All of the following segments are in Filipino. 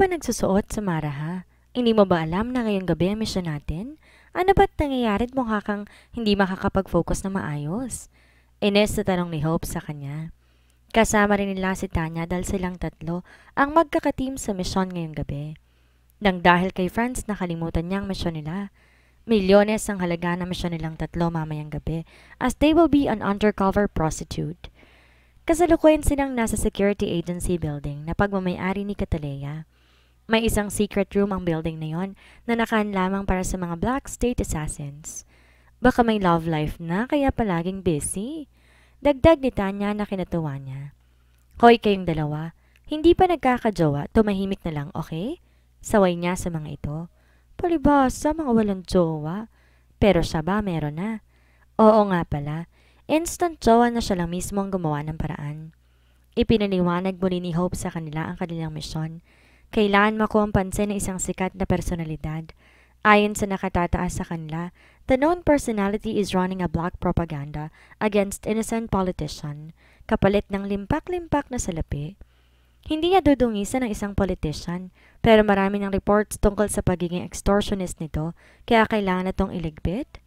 ba nagsusuot sa Mara ha? Hindi mo ba alam na ngayong gabi ang misyon natin? Ano ba't nangyayari mukha kakang hindi makakapag-focus na maayos? Ines na tanong ni Hope sa kanya. Kasama rin nila si Tanya dahil silang tatlo ang magkakateam sa misyon ngayong gabi. Nang dahil kay Franz nakalimutan niya ang misyon nila. Milyones ang halaga na misyon nilang tatlo mamayang gabi as they will be an undercover prostitute. Kasalukuyan silang nasa security agency building na pagmamayari ni Cataleya. May isang secret room ang building na yon na nakaan lamang para sa mga black state assassins. Baka may love life na kaya palaging busy. Dagdag ni Tanya na kinatuwa niya. Hoy kayong dalawa, hindi pa nagkakajowa, tumahimik na lang, okay? Saway niya sa mga ito. Palibasa, mga walang jowa. Pero siya ba, meron na? Oo nga pala, instant jowa na siya lang mismo ang gumawa ng paraan. Ipinaliwanag muli ni Hope sa kanila ang kanilang misyon kailangan makuha ang pansin ng isang sikat na personalidad. Ayon sa nakatataas sa kanila, the known personality is running a black propaganda against innocent politician, kapalit ng limpak-limpak na salapi. Hindi niya dudungisan ng isang politician, pero marami ng reports tungkol sa pagiging extortionist nito, kaya kailangan na itong iligpit.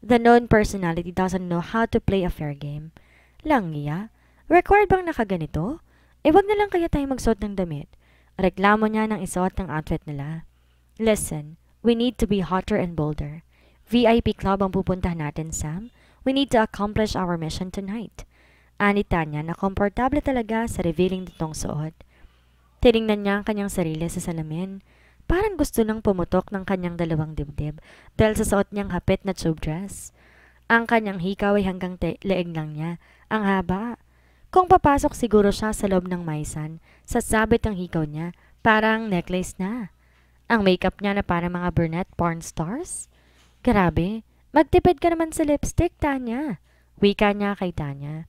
The known personality doesn't know how to play a fair game. Lang niya, required bang nakaganito? E wag na lang kaya tayo magsuot ng damit. Reklamo niya ng isuot ng outfit nila. Listen, we need to be hotter and bolder. VIP club ang pupuntahan natin, Sam. We need to accomplish our mission tonight. Anita niya na komportable talaga sa revealing nitong suot. Tinignan niya ang kanyang sarili sa salamin. Parang gusto nang pumutok ng kanyang dalawang dibdib dahil sa suot niyang hapit na tube dress. Ang kanyang hikaw ay hanggang leeg lang niya. Ang haba, kung papasok siguro siya sa loob ng maisan, sasabit ang hikaw niya, parang necklace na. Ang makeup niya na para mga brunette porn stars? Grabe, magtipid ka naman sa lipstick, Tanya. Wika niya kay Tanya.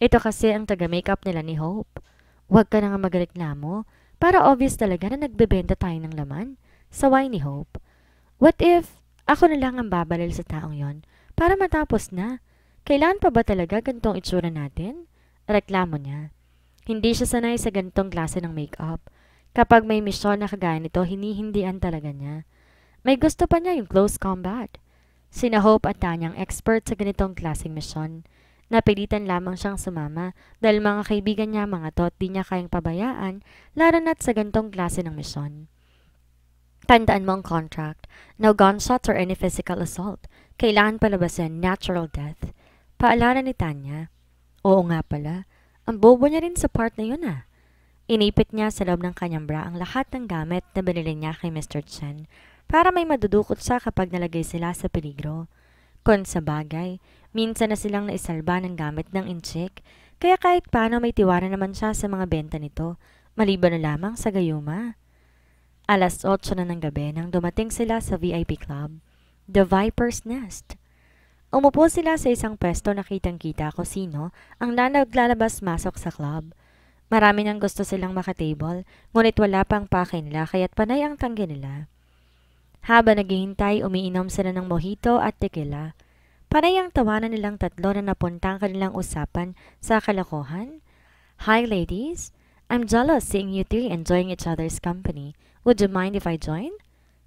Ito kasi ang taga-makeup nila ni Hope. Huwag ka na nga magreklamo, para obvious talaga na nagbebenta tayo ng laman. Saway ni Hope. What if ako na lang ang babalil sa taong yon para matapos na? Kailan pa ba talaga gantong itsura natin? Reklamo niya. Hindi siya sanay sa ganitong klase ng make-up. Kapag may misyon na kagaya nito, hinihindian talaga niya. May gusto pa niya yung close combat. Sina Hope at Tanya expert sa ganitong klaseng misyon. Napilitan lamang siyang sumama dahil mga kaibigan niya mga to di niya kayang pabayaan lalo na't sa ganitong klase ng misyon. Tandaan mo ang contract. No gunshots or any physical assault. Kailangan palabasin natural death. Paalala ni Tanya. Oo nga pala, ang bobo niya rin sa part na yun ah. Inipit niya sa loob ng kanyang bra ang lahat ng gamit na binili niya kay Mr. Chen para may madudukot siya kapag nalagay sila sa peligro. Kon sa bagay, minsan na silang naisalba ng gamit ng inchik, kaya kahit paano may tiwara naman siya sa mga benta nito, maliban na lamang sa gayuma. Alas 8 na ng gabi nang dumating sila sa VIP club, The Viper's Nest. Umupo sila sa isang pwesto na kitang-kita ko sino ang naglalabas-masok sa club. Marami nang gusto silang makatable, ngunit wala pang pake nila kaya't panay ang tanggi nila. Haba naghihintay, umiinom sila ng mojito at tequila. Panay ang tawanan nilang tatlo na napunta ang kanilang usapan sa kalakohan. Hi ladies, I'm jealous seeing you three enjoying each other's company. Would you mind if I join?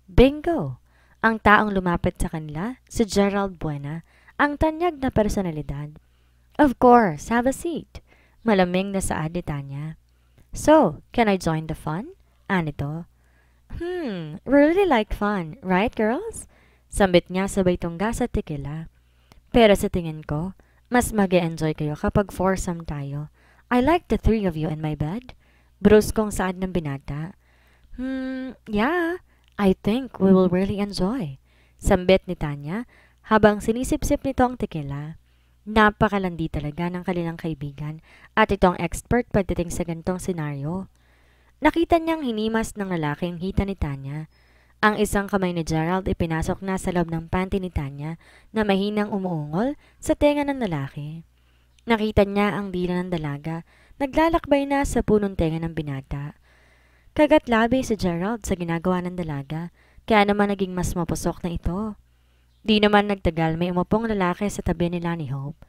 Bingo! Ang taong lumapit sa kanila, si Gerald Buena, ang tanyag na personalidad. Of course, have a seat. Malaming na saad ni Tanya. So, can I join the fun? Anito. Hmm, really like fun, right girls? Sambit niya sabay tungga sa tequila. Pero sa tingin ko, mas mag -e enjoy kayo kapag foursome tayo. I like the three of you in my bed. Bruskong saad ng binata. Hmm, yeah. I think we will really enjoy. Sambit ni Tanya habang sinisipsip nito ang tequila. Napakalandi talaga ng kanilang kaibigan at ito ang expert pagdating sa gantong senaryo. Nakita niyang hinimas ng lalaki ang hita ni Tanya. Ang isang kamay ni Gerald ipinasok na sa loob ng panty ni Tanya na mahinang umuungol sa tenga ng lalaki. Nakita niya ang dila ng dalaga, naglalakbay na sa punong tenga ng binata. Kagat labi si Gerald sa ginagawa ng dalaga, kaya naman naging mas mapusok na ito. Di naman nagtagal may umapong lalaki sa tabi nila ni Hope.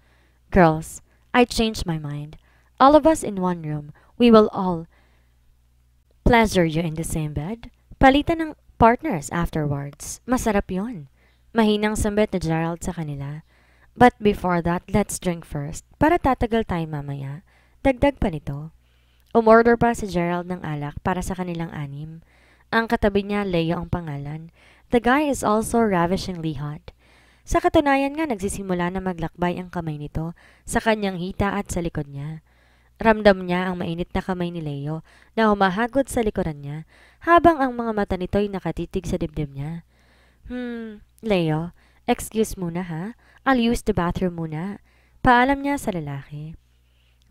Girls, I changed my mind. All of us in one room, we will all pleasure you in the same bed. Palitan ng partners afterwards. Masarap yon. Mahinang sambit na Gerald sa kanila. But before that, let's drink first para tatagal tayo mamaya. Dagdag pa nito. Umorder pa si Gerald ng alak para sa kanilang anim. Ang katabi niya, Leo ang pangalan. The guy is also ravishingly hot. Sa katunayan nga, nagsisimula na maglakbay ang kamay nito sa kanyang hita at sa likod niya. Ramdam niya ang mainit na kamay ni Leo na humahagod sa likuran niya habang ang mga mata nito'y nakatitig sa dibdib niya. Hmm, Leo, excuse muna ha. I'll use the bathroom muna. Paalam niya sa lalaki.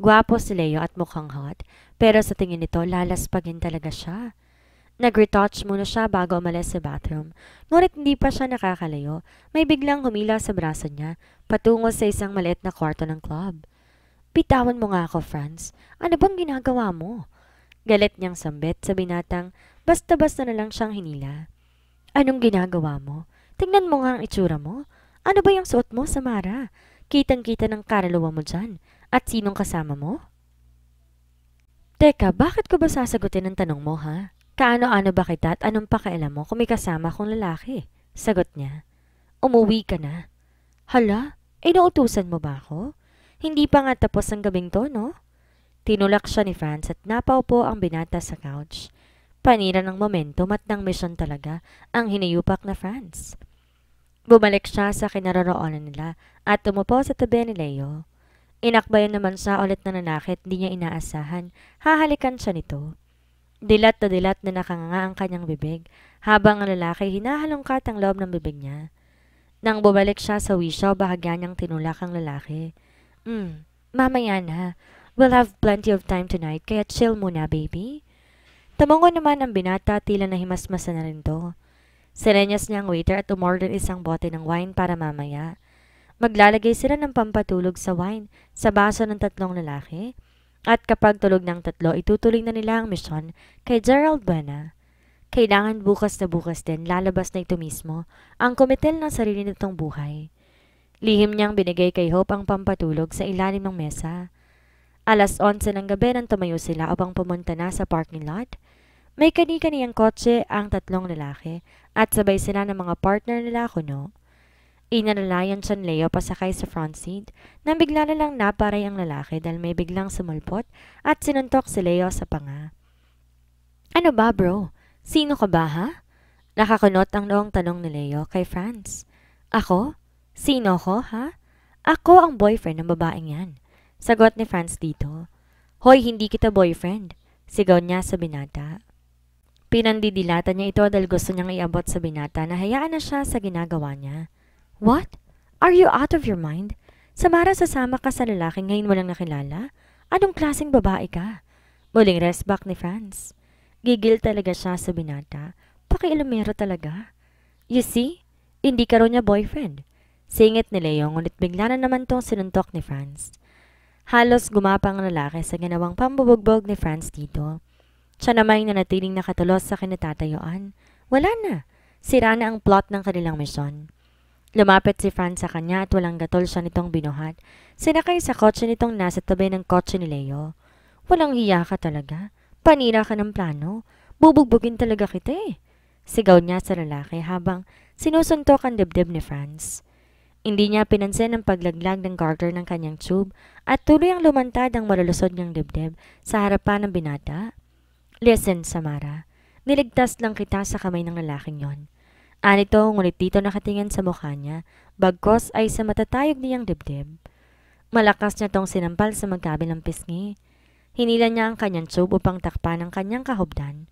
Gwapo si Leo at mukhang hot, pero sa tingin nito lalaspagin talaga siya. Nag-retouch muna siya bago umalis sa bathroom, ngunit hindi pa siya nakakalayo. May biglang humila sa braso niya, patungo sa isang maliit na kwarto ng club. Pitawan mo nga ako, Franz. Ano bang ginagawa mo? Galit niyang sambit sa binatang, basta-basta na lang siyang hinila. Anong ginagawa mo? Tingnan mo nga ang itsura mo. Ano ba yung suot mo, Samara? Kitang-kita ng karalawa mo dyan. At sinong kasama mo? Teka, bakit ko ba sasagutin ang tanong mo ha? Kaano-ano ba kita at anong pakialam mo kung may kasama kong lalaki? Sagot niya. Umuwi ka na. Hala, inuutusan mo ba ako? Hindi pa nga tapos ang gabing to, no? Tinulak siya ni Franz at napaupo ang binata sa couch. Panira ng momentum at ng misyon talaga ang hinayupak na Franz. Bumalik siya sa kinaroroonan nila at tumupo sa tabi ni Leo. Inakbayan naman sa ulit na nanakit, hindi niya inaasahan. Hahalikan siya nito. Dilat na dilat na nakanganga ang kanyang bibig, habang ang lalaki hinahalongkat ang loob ng bibig niya. Nang bumalik siya sa wisyo, bahagya niyang tinulak ang lalaki. Hmm, mamaya na. We'll have plenty of time tonight, kaya chill muna, baby. Tumungo naman ang binata, tila na himasmasa na rin to. Sirenyas niya ang waiter at umorder isang bote ng wine para mamaya. Maglalagay sila ng pampatulog sa wine sa baso ng tatlong lalaki. At kapag tulog ng tatlo, itutuloy na nila ang misyon kay Gerald Buena. Kailangan bukas na bukas din, lalabas na ito mismo, ang kumitel ng sarili nitong buhay. Lihim niyang binigay kay Hope ang pampatulog sa ilalim ng mesa. Alas 11 ng gabi nang tumayo sila upang pumunta na sa parking lot. May kani-kaniyang kotse ang tatlong lalaki at sabay sila ng mga partner nila kuno. Inalalayan San Leo pasakay sa front seat nang bigla na lang naparay ang lalaki dahil may biglang sumulpot at sinuntok si Leo sa panga. Ano ba bro? Sino ka ba ha? Nakakunot ang noong tanong ni Leo kay Franz. Ako? Sino ko ha? Ako ang boyfriend ng babaeng yan. Sagot ni Franz dito. Hoy, hindi kita boyfriend. Sigaw niya sa binata. Pinandidilata niya ito dahil gusto niyang iabot sa binata na hayaan na siya sa ginagawa niya. What? Are you out of your mind? Samara, sasama ka sa lalaki ngayon mo lang nakilala? Anong klaseng babae ka? Muling rest back ni Franz. Gigil talaga siya sa binata. Pakialamero talaga. You see, hindi ka niya boyfriend. Singit ni Leo ngunit bigla na naman tong sinuntok ni Franz. Halos gumapang ang lalaki sa ginawang pambubugbog ni Franz dito. Siya naman yung nanatiling nakatulos sa kinatatayuan. Wala na. Sira na ang plot ng kanilang misyon. Lumapit si Fran sa kanya at walang gatol siya nitong binuhat. Sinakay sa kotse nitong nasa tabi ng kotse ni Leo. Walang hiya ka talaga. Panira ka ng plano. Bubugbugin talaga kita eh. Sigaw niya sa lalaki habang sinusuntok ang dibdib ni Franz. Hindi niya pinansin ang paglaglag ng garter ng kanyang tube at tuloy ang lumantad ang malalusod niyang dibdib sa harapan ng binata. Listen, Samara. Niligtas lang kita sa kamay ng lalaking yon. Anito ngunit dito nakatingin sa mukha niya, bagkos ay sa matatayog niyang dibdib. Malakas niya tong sinampal sa magkabilang pisngi. Hinila niya ang kanyang tube upang takpan ang kanyang kahubdan.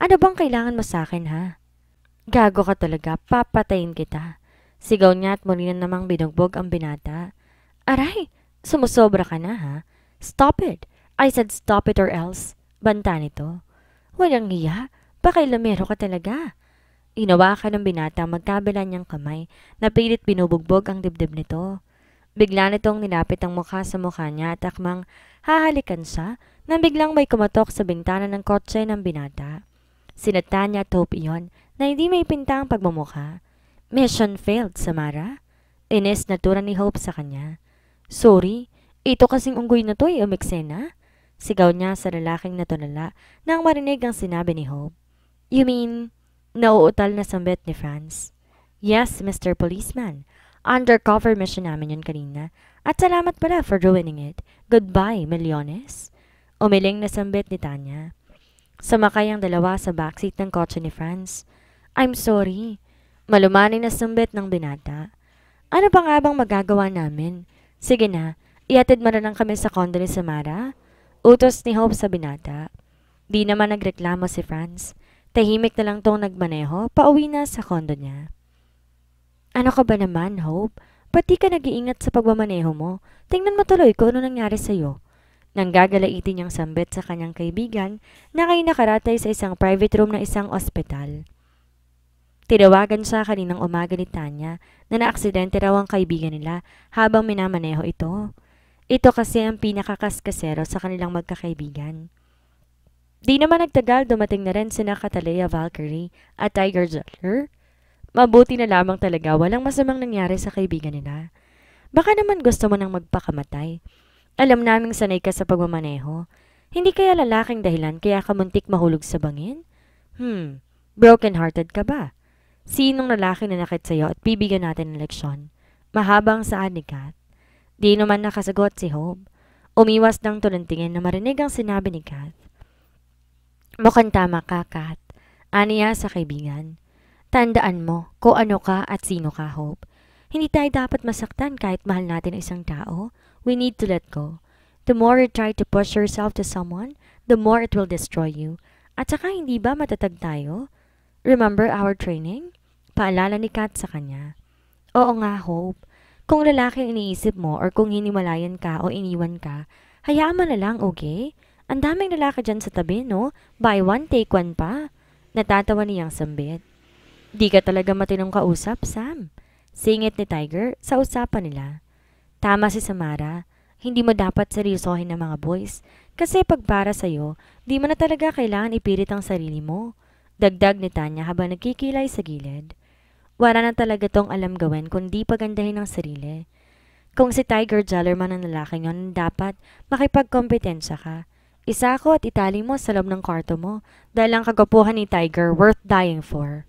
Ano bang kailangan mo sa akin ha? Gago ka talaga, papatayin kita. Sigaw niya at muli na namang binugbog ang binata. Aray, sumusobra ka na ha? Stop it! I said stop it or else. Banta nito. Walang hiya, baka lumero ka talaga. Inawakan ng binata magkabila niyang kamay Napilit binubugbog ang dibdib nito. Bigla nitong nilapit ang mukha sa mukha niya at akmang hahalikan siya nang biglang may kumatok sa bintana ng kotse ng binata. Sinata niya at iyon na hindi may pinta ang pagmumukha. Mission failed, Samara. Ines natura ni Hope sa kanya. Sorry, ito kasing unggoy na to ay umiksena. Sigaw niya sa lalaking natulala nang marinig ang sinabi ni Hope. You mean, Nauutal na sambit ni Franz. Yes, Mr. Policeman. Undercover mission namin yun kanina. At salamat pala for ruining it. Goodbye, milyones. Umiling na sambit ni Tanya. Sumakay ang dalawa sa backseat ng kotse ni Franz. I'm sorry. Malumanay na sambit ng binata. Ano pa nga bang magagawa namin? Sige na, ihatid mo na kami sa kondo ni Samara. Utos ni Hope sa binata. Di naman nagreklamo si Franz. Tahimik na lang tong nagmaneho, pauwi na sa kondo niya. Ano ka ba naman, Hope? Pati ka nag-iingat sa pagmamaneho mo? Tingnan mo tuloy kung ano nangyari sa'yo. Nang gagalaitin niyang sambit sa kanyang kaibigan na kayo nakaratay sa isang private room ng isang ospital. Tinawagan siya kaninang umaga ni Tanya na naaksidente raw ang kaibigan nila habang minamaneho ito. Ito kasi ang pinakakaskasero sa kanilang magkakaibigan. Di naman nagtagal dumating na rin sina Catalea Valkyrie at Tiger Zeller. Mabuti na lamang talaga walang masamang nangyari sa kaibigan nila. Baka naman gusto mo nang magpakamatay. Alam naming sanay ka sa pagmamaneho. Hindi kaya lalaking dahilan kaya ka muntik mahulog sa bangin? Hmm, broken-hearted ka ba? Sinong lalaki na nakit sa'yo at bibigyan natin ng leksyon? Mahabang saan ni Kat. Di naman nakasagot si Hope. Umiwas ng tulantingin na marinig ang sinabi ni Kat. Mukhang tama ka, Kat. Aniya sa kaibigan. Tandaan mo kung ano ka at sino ka, Hope. Hindi tayo dapat masaktan kahit mahal natin ang isang tao. We need to let go. The more you try to push yourself to someone, the more it will destroy you. At saka hindi ba matatag tayo? Remember our training? Paalala ni Kat sa kanya. Oo nga, Hope. Kung lalaki iniisip mo or kung hiniwalayan ka o iniwan ka, hayaan mo na lang, okay? Ang daming lalaki dyan sa tabi, no? Buy one, take one pa. Natatawa niyang sambit. Di ka talaga matinong kausap, Sam. Singit ni Tiger sa usapan nila. Tama si Samara. Hindi mo dapat seryosohin ng mga boys. Kasi pag para sa'yo, di mo na talaga kailangan ipilit ang sarili mo. Dagdag ni Tanya habang nagkikilay sa gilid. Wala na talaga tong alam gawin kundi pagandahin ang sarili. Kung si Tiger Jellerman ang lalaking yon, dapat makipagkompetensya ka. Isako at itali mo sa loob ng kwarto mo dahil ang kagapuhan ni Tiger worth dying for.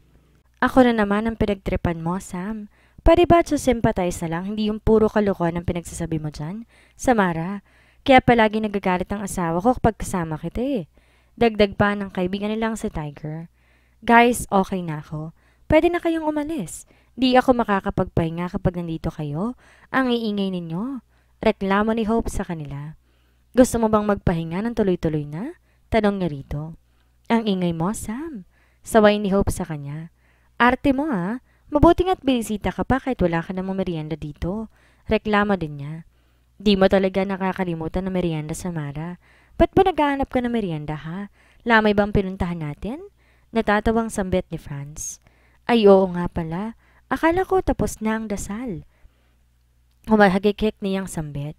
Ako na naman ang pinagtripan mo, Sam. Paribat so sympathize na lang, hindi yung puro kalokohan ang pinagsasabi mo dyan. Samara, kaya palagi nagagalit ang asawa ko kapag kasama kita eh. Dagdag pa ng kaibigan nilang si Tiger. Guys, okay na ako. Pwede na kayong umalis. Di ako makakapagpahinga kapag nandito kayo. Ang iingay ninyo. Reklamo ni Hope sa kanila. Gusto mo bang magpahinga ng tuloy-tuloy na? Tanong niya rito. Ang ingay mo, Sam. Saway ni Hope sa kanya. Arte mo ha. Ah. Mabuting at bilisita ka pa kahit wala ka namang merienda dito. Reklamo din niya. Di mo talaga nakakalimutan na merienda, Mara. Ba't ba naghahanap ka ng merienda ha? Lamay bang pinuntahan natin? Natatawang sambet ni Franz. Ay oo nga pala. Akala ko tapos na ang dasal. Humahagikik niyang sambet.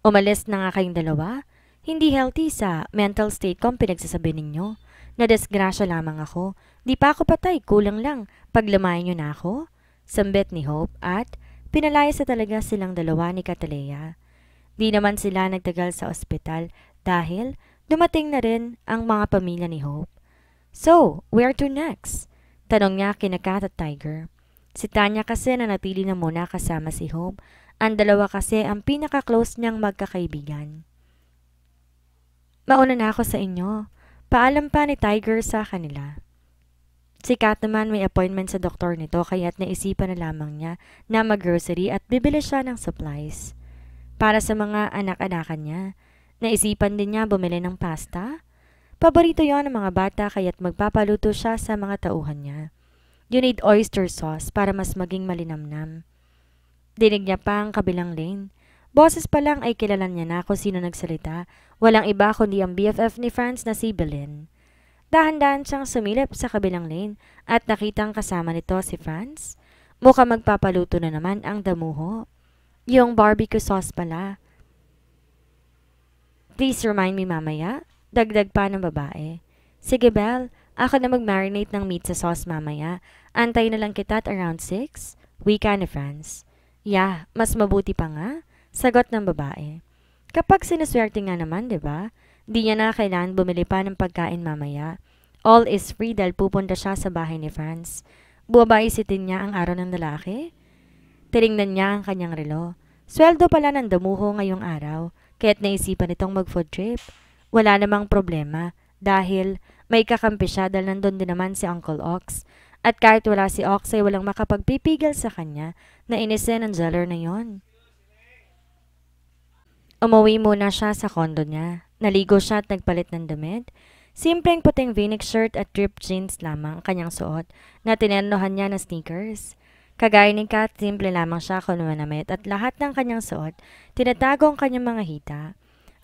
Umalis na nga kayong dalawa? Hindi healthy sa mental state ko ang pinagsasabi ninyo. Nadasgrasya lamang ako. Di pa ako patay, kulang lang. Paglamayan nyo na ako? Sambet ni Hope at pinalaya na talaga silang dalawa ni Catalea. Di naman sila nagtagal sa ospital dahil dumating na rin ang mga pamilya ni Hope. So, where to next? Tanong niya kina Kat at Tiger. Si Tanya kasi na natili na muna kasama si Hope ang dalawa kasi ang pinaka-close niyang magkakaibigan. Mauna na ako sa inyo. Paalam pa ni Tiger sa kanila. Si Kat naman may appointment sa doktor nito kaya't naisipan na lamang niya na mag-grocery at bibili siya ng supplies. Para sa mga anak-anakan niya, naisipan din niya bumili ng pasta. Paborito yon ng mga bata kaya't magpapaluto siya sa mga tauhan niya. You need oyster sauce para mas maging malinamnam. Dinig niya pa ang kabilang lane. Boses pa lang ay kilala niya na kung sino nagsalita. Walang iba kundi ang BFF ni Franz na si Belen. Dahan-dahan siyang sumilip sa kabilang lane at nakitang kasama nito si Franz. Mukha magpapaluto na naman ang damuho. Yung barbecue sauce pala. Please remind me mamaya. Dagdag pa ng babae. Sige, Belle. Ako na mag-marinate ng meat sa sauce mamaya. Antay na lang kita at around 6. Wika ni Franz. Yeah, mas mabuti pa nga, sagot ng babae. Kapag sinuswerte nga naman, di ba? Di niya na kailan bumili pa ng pagkain mamaya. All is free dahil pupunta siya sa bahay ni Franz. Buwaba isitin niya ang araw ng lalaki. Tinignan niya ang kanyang relo. Sweldo pala ng damuho ngayong araw, kaya't naisipan itong mag-food trip. Wala namang problema dahil may kakampi siya dahil nandun din naman si Uncle Ox. At kahit wala si Oxy, walang makapagpipigil sa kanya. na din ang jeller na yon. Umuwi muna siya sa kondo niya. Naligo siya at nagpalit ng damit. Simpleng puting v-neck shirt at ripped jeans lamang ang kanyang suot na tinanohan niya na sneakers. Kagaya ni Kat, simple lamang siya kunwanamit at lahat ng kanyang suot, tinatago ang kanyang mga hita.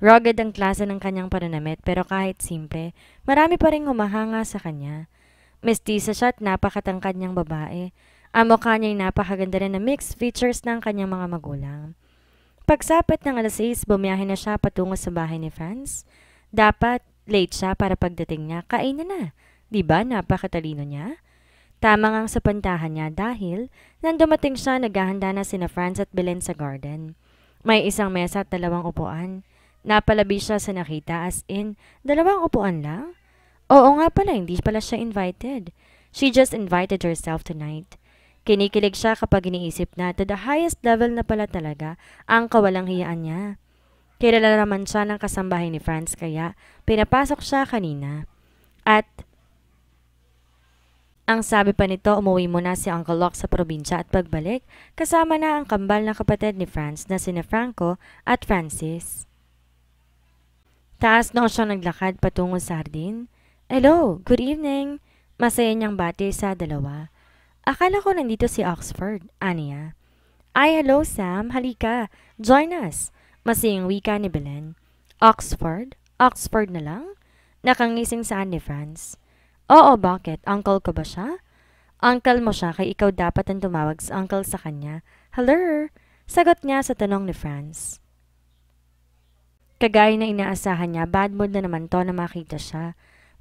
Rugged ang klase ng kanyang pananamit pero kahit simple, marami pa rin humahanga sa kanya. Mestiza siya at napakatangkad niyang babae. Ang mukha niya ay napakaganda rin na mixed features ng kanyang mga magulang. Pagsapat ng alas 6, bumiyahe na siya patungo sa bahay ni Franz. Dapat late siya para pagdating niya, kain na na. Diba napakatalino niya? Tama ngang sa pantahan niya dahil nang dumating siya, naghahanda na sina Franz at Belen sa garden. May isang mesa at dalawang upuan. Napalabi siya sa nakita as in, dalawang upuan lang? Oo nga pala, hindi pala siya invited. She just invited herself tonight. Kinikilig siya kapag iniisip na to the highest level na pala talaga ang kawalang hiyaan niya. Kilala naman siya ng kasambahay ni Franz kaya pinapasok siya kanina. At ang sabi pa nito, umuwi muna si Uncle Locke sa probinsya at pagbalik, kasama na ang kambal na kapatid ni Franz na sina Franco at Francis. Taas na siya naglakad patungo sa hardin. Hello, good evening. Masaya niyang bati sa dalawa. Akala ko nandito si Oxford, aniya. Ay, hello Sam, halika. Join us. Masayang wika ni Belen. Oxford? Oxford na lang? Nakangising saan ni Franz. Oo, bakit? Uncle ko ba siya? Uncle mo siya kay ikaw dapat ang tumawag sa uncle sa kanya. Hello? Sagot niya sa tanong ni Franz. Kagaya na inaasahan niya, bad mood na naman to na makita siya.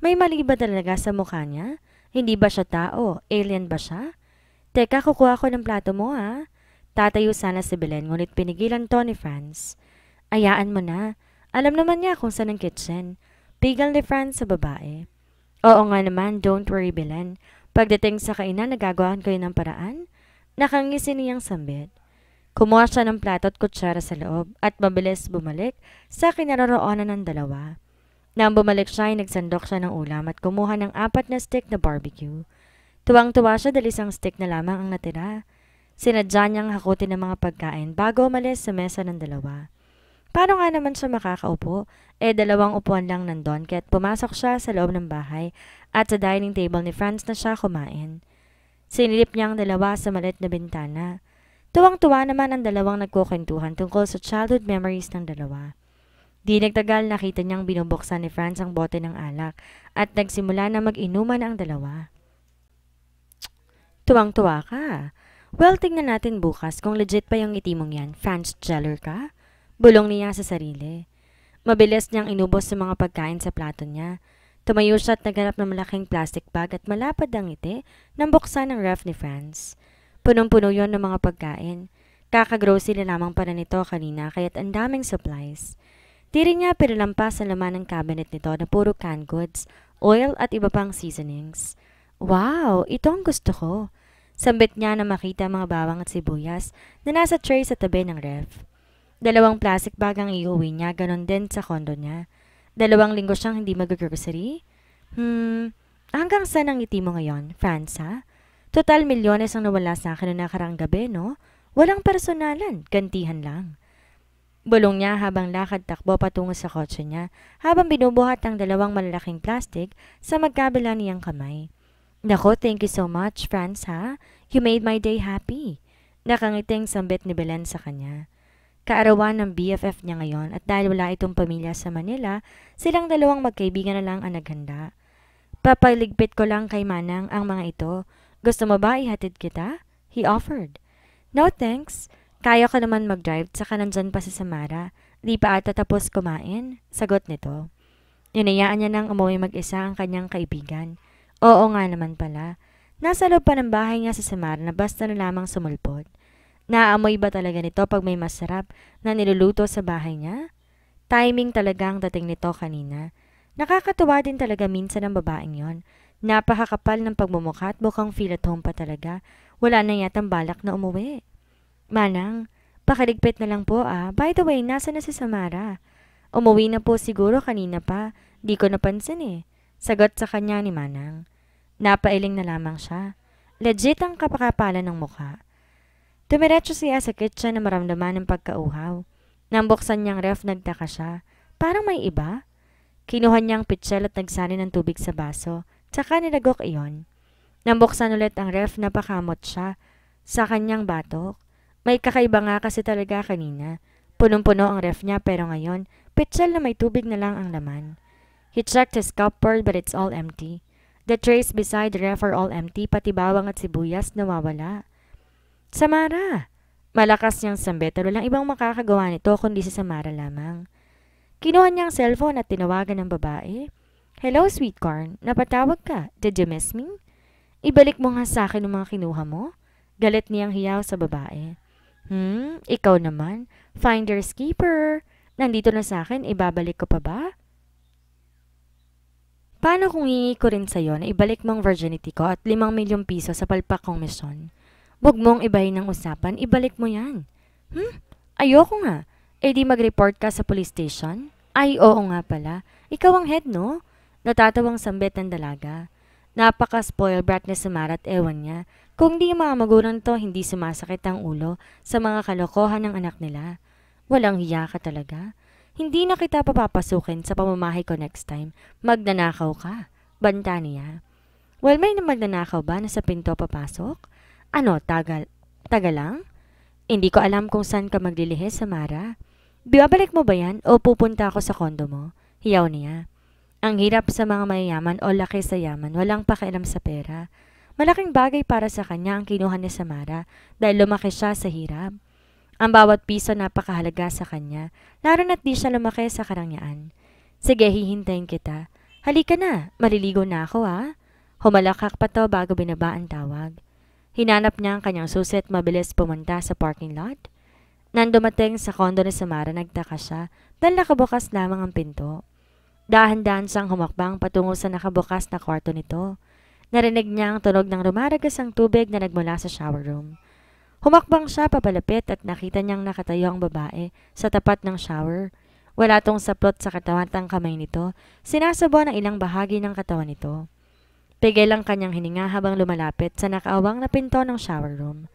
May mali ba talaga sa mukha niya? Hindi ba siya tao? Alien ba siya? Teka, kukuha ko ng plato mo ha. Tatayo sana si Belen ngunit pinigilan to ni Franz. Ayaan mo na. Alam naman niya kung saan ang kitchen. Pigal ni Franz sa babae. Oo nga naman, don't worry Belen. Pagdating sa kainan, nagagawan kayo ng paraan. Nakangisi niyang sambit. Kumuha siya ng plato at kutsara sa loob at mabilis bumalik sa kinaroroonan ng dalawa. Nang bumalik siya ay nagsandok siya ng ulam at kumuha ng apat na stick na barbecue. Tuwang-tuwa siya dahil isang stick na lamang ang natira. Sinadya niyang hakutin ng mga pagkain bago umalis sa mesa ng dalawa. Paano nga naman siya makakaupo? Eh dalawang upuan lang nandon kaya't pumasok siya sa loob ng bahay at sa dining table ni Franz na siya kumain. Sinilip niya ang dalawa sa malit na bintana. Tuwang-tuwa naman ang dalawang nagkukwentuhan tungkol sa childhood memories ng dalawa. Di nagtagal nakita niyang binubuksan ni Franz ang bote ng alak at nagsimula na mag-inuman ang dalawa. Tuwang-tuwa ka. Well, tingnan natin bukas kung legit pa yung ngiti mong yan. Franz Jeller ka? Bulong niya sa sarili. Mabilis niyang inubos sa mga pagkain sa plato niya. Tumayo siya at naghanap ng malaking plastic bag at malapad ang ngiti ng buksan ng ref ni Franz. Punong-puno yon ng mga pagkain. Kakagrocery na lamang para nito kanina kaya't ang daming supplies. Di rin niya pinalampas ang laman ng cabinet nito na puro canned goods, oil at iba pang seasonings. Wow! Ito ang gusto ko! Sambit niya na makita mga bawang at sibuyas na nasa tray sa tabi ng ref. Dalawang plastic bag ang iuwi niya, ganon din sa kondo niya. Dalawang linggo siyang hindi mag-grocery? Hmm, hanggang saan ang ngiti mo ngayon, Franz ha? Total milyones ang nawala sa akin noong nakarang gabi, no? Walang personalan, gantihan lang. Bulong niya habang lakad takbo patungo sa kotse niya habang binubuhat ang dalawang malalaking plastic sa magkabila niyang kamay. Nako, thank you so much, Franz, ha? You made my day happy. Nakangiting sambit ni Belen sa kanya. Kaarawan ng BFF niya ngayon at dahil wala itong pamilya sa Manila, silang dalawang magkaibigan na lang ang naghanda. Papaligpit ko lang kay Manang ang mga ito. Gusto mo ba ihatid kita? He offered. No thanks. Kaya ka naman mag-drive, tsaka nandyan pa si Samara. Di pa ata tapos kumain? Sagot nito. Inayaan niya nang umuwi mag-isa ang kanyang kaibigan. Oo nga naman pala. Nasa loob pa ng bahay niya sa Samara na basta na lamang sumulpot. Naamoy ba talaga nito pag may masarap na niluluto sa bahay niya? Timing talaga ang dating nito kanina. Nakakatuwa din talaga minsan ang babaeng yon. Napakakapal ng pagmumukha at mukhang feel at home pa talaga. Wala na yatang balak na umuwi. Manang, pakiligpit na lang po ah. By the way, nasa na si Samara? Umuwi na po siguro kanina pa. Di ko napansin eh. Sagot sa kanya ni Manang. Napailing na lamang siya. Legit ang kapakapalan ng mukha. Tumiretso siya sa kitchen na maramdaman ng pagkauhaw. Nang buksan niyang ref, nagtaka siya. Parang may iba. Kinuha niyang ang pitsel at nagsani ng tubig sa baso. Tsaka nilagok iyon. Nang buksan ulit ang ref, napakamot siya sa kanyang batok. May kakaiba nga kasi talaga kanina. Punong-puno ang ref niya pero ngayon, pitsal na may tubig na lang ang laman. He checked his cupboard but it's all empty. The trays beside the ref are all empty, pati bawang at sibuyas nawawala. Samara! Malakas niyang sambit, pero lang ibang makakagawa nito kundi si Samara lamang. Kinuha niya ang cellphone at tinawagan ng babae. Hello, sweet corn. Napatawag ka. Did you miss me? Ibalik mo nga sa akin ng mga kinuha mo. Galit niyang hiyaw sa babae. Hmm, ikaw naman. Finder's keeper. Nandito na sa akin, ibabalik ko pa ba? Paano kung hingi ko rin sa'yo na ibalik mong virginity ko at 5 milyong piso sa palpak kong misyon? Huwag mong ibahin ng usapan, ibalik mo yan. Hmm? Ayoko nga. Eh di mag-report ka sa police station? Ay, oo nga pala. Ikaw ang head, no? Natatawang sambet ng dalaga. Napaka-spoil brat ni Samara at ewan niya. Kung di yung mga magulang nito hindi sumasakit ang ulo sa mga kalokohan ng anak nila, walang hiya ka talaga. Hindi na kita papapasukin sa pamamahay ko next time. Magnanakaw ka. Banta niya. Well, may magnanakaw ba na sa pinto papasok? Ano, tagal, tagal lang? Hindi ko alam kung saan ka maglilihis, Samara. Bibabalik mo ba yan o pupunta ako sa kondo mo? Hiyaw niya. Ang hirap sa mga mayayaman o laki sa yaman, walang pakialam sa pera. Malaking bagay para sa kanya ang kinuha ni Samara dahil lumaki siya sa hirap. Ang bawat piso napakahalaga sa kanya, lalo na't di siya lumaki sa karangyaan. Sige, hihintayin kita. Halika na, maliligo na ako ha. Ah. Humalakak pa to bago binaba ang tawag. Hinanap niya ang kanyang suset mabilis pumunta sa parking lot. Nang dumating sa kondo ni Samara, nagtaka siya dahil nakabukas lamang ang pinto. Dahan-dahan siyang humakbang patungo sa nakabukas na kwarto nito. Narinig niya ang tunog ng rumaragas ang tubig na nagmula sa shower room. Humakbang siya papalapit at nakita niyang nakatayo ang babae sa tapat ng shower. Wala tong saplot sa katawan at kamay nito, sinasabon ang ilang bahagi ng katawan nito. Pigil ang kanyang hininga habang lumalapit sa nakaawang na pinto ng shower room.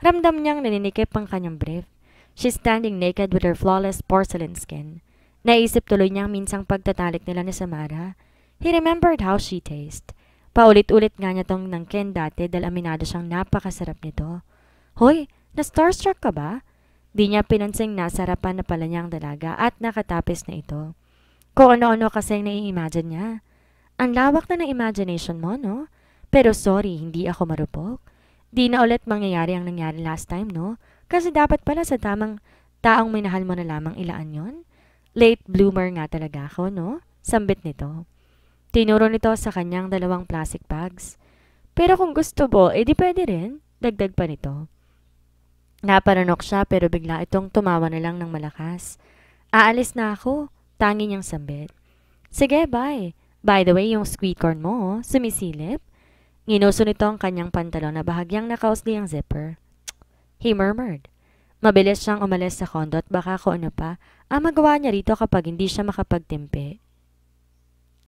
Ramdam niyang naninikip ang kanyang brief. She's standing naked with her flawless porcelain skin. Naisip tuloy niyang minsang pagtatalik nila ni Samara. He remembered how she tasted. Paulit-ulit nga niya tong ng Ken dati dahil aminado siyang napakasarap nito. Hoy, na-starstruck ka ba? Di niya pinansing nasarapan na pala niya ang dalaga at nakatapis na ito. Kung ano-ano kasing nai-imagine niya. Ang lawak na ng imagination mo, no? Pero sorry, hindi ako marupok. Di na ulit mangyayari ang nangyari last time, no? Kasi dapat pala sa tamang taong minahal mo na lamang ilaan yon. Late bloomer nga talaga ako, no? Sambit nito. Tinuro nito sa kanyang dalawang plastic bags. Pero kung gusto mo, edi eh, pwede rin. Dagdag pa nito. Naparanok siya pero bigla itong tumawa na lang ng malakas. Aalis na ako, tangi niyang sambit. Sige, bye. By the way, yung squid corn mo, oh, sumisilip. Nginuso nito ang kanyang pantalon na bahagyang nakausli ang zipper. He murmured. Mabilis siyang umalis sa kondo at baka kung ano pa ang magawa niya rito kapag hindi siya makapagtimpi.